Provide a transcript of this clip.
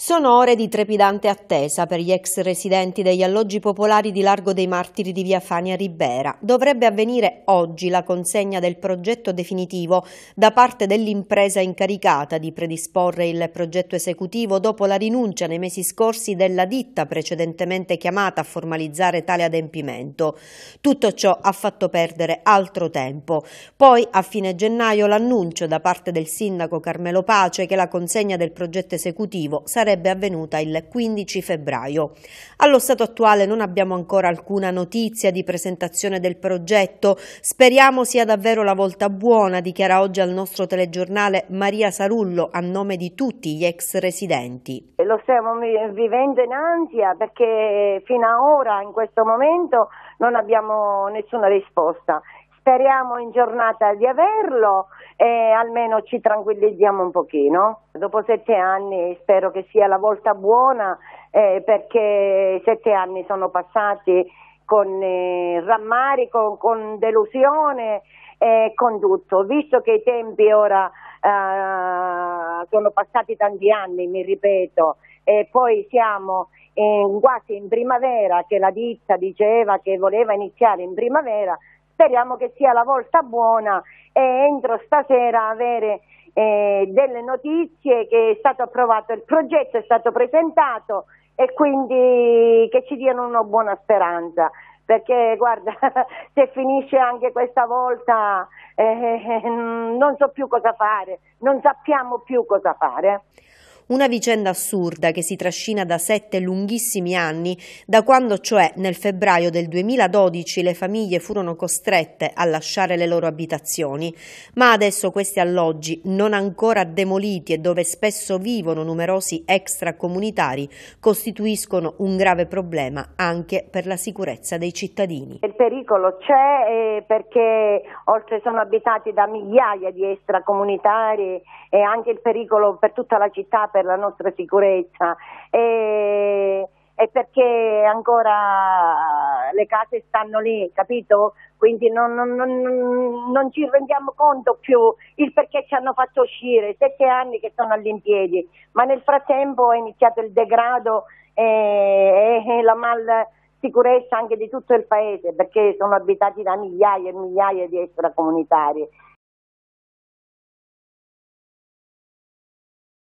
Sono ore di trepidante attesa per gli ex residenti degli alloggi popolari di Largo dei Martiri di Via Fania Ribera. Dovrebbe avvenire oggi la consegna del progetto definitivo da parte dell'impresa incaricata di predisporre il progetto esecutivo dopo la rinuncia nei mesi scorsi della ditta precedentemente chiamata a formalizzare tale adempimento. Tutto ciò ha fatto perdere altro tempo. Poi a fine gennaio l'annuncio da parte del sindaco Carmelo Pace che la consegna del progetto esecutivo sarebbe sarebbe avvenuta il 15 febbraio. Allo stato attuale non abbiamo ancora alcuna notizia di presentazione del progetto. Speriamo sia davvero la volta buona, dichiara oggi al nostro telegiornale Maria Sarullo a nome di tutti gli ex residenti. Lo stiamo vivendo in ansia perché fino ad ora, in questo momento, non abbiamo nessuna risposta Speriamo in giornata di averlo e almeno ci tranquillizziamo un pochino. Dopo sette anni spero che sia la volta buona eh, perché sette anni sono passati con eh, rammarico, con delusione e con tutto. Visto che i tempi ora eh, sono passati tanti anni, mi ripeto, e poi siamo in, quasi in primavera, che la ditta diceva che voleva iniziare in primavera, speriamo che sia la volta buona e entro stasera avere eh, delle notizie che è stato approvato il progetto, è stato presentato e quindi che ci diano una buona speranza perché guarda se finisce anche questa volta eh, non so più cosa fare, non sappiamo più cosa fare. Una vicenda assurda che si trascina da sette lunghissimi anni, da quando cioè nel febbraio del 2012 le famiglie furono costrette a lasciare le loro abitazioni. Ma adesso questi alloggi, non ancora demoliti e dove spesso vivono numerosi extracomunitari, costituiscono un grave problema anche per la sicurezza dei cittadini. Il pericolo c'è eh, perché oltre sono abitati da migliaia di extracomunitari e anche il pericolo per tutta la città per per la nostra sicurezza e, e perché ancora le case stanno lì, capito? Quindi non, non, non, non, ci rendiamo conto più il perché ci hanno fatto uscire, sette anni che sono all'impiedi, ma nel frattempo è iniziato il degrado e, e la mal sicurezza anche di tutto il paese perché sono abitati da migliaia e migliaia di extracomunitari